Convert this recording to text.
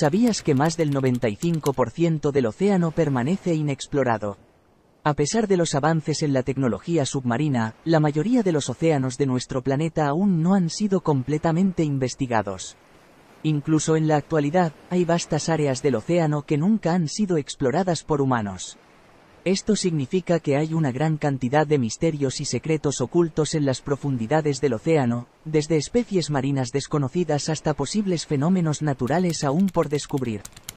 ¿Sabías que más del 95% del océano permanece inexplorado? A pesar de los avances en la tecnología submarina, la mayoría de los océanos de nuestro planeta aún no han sido completamente investigados. Incluso en la actualidad, hay vastas áreas del océano que nunca han sido exploradas por humanos. Esto significa que hay una gran cantidad de misterios y secretos ocultos en las profundidades del océano, desde especies marinas desconocidas hasta posibles fenómenos naturales aún por descubrir.